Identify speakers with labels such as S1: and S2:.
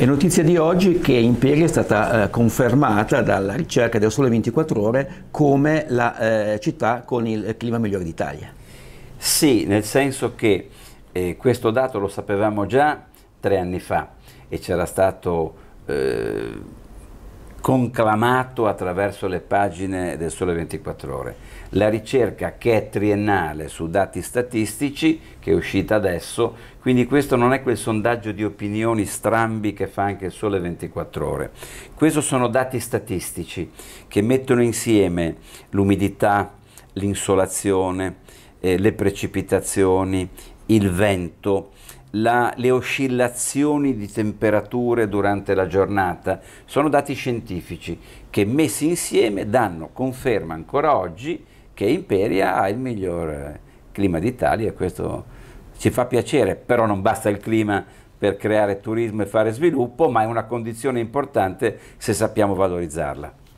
S1: È notizia di oggi che Imperia è stata eh, confermata dalla ricerca del Sole 24 Ore come la eh, città
S2: con il clima migliore d'Italia. Sì, nel senso che eh, questo dato lo sapevamo già tre anni fa e c'era stato eh, conclamato attraverso le pagine del Sole 24 Ore. La ricerca che è triennale su dati statistici, che è uscita adesso, quindi questo non è quel sondaggio di opinioni strambi che fa anche il Sole 24 Ore. Questi sono dati statistici che mettono insieme l'umidità, l'insolazione, eh, le precipitazioni, il vento, la, le oscillazioni di temperature durante la giornata. Sono dati scientifici che messi insieme danno conferma ancora oggi che Imperia ha il miglior eh, clima d'Italia e questo ci fa piacere, però non basta il clima per creare turismo e fare sviluppo, ma è una condizione importante se sappiamo valorizzarla.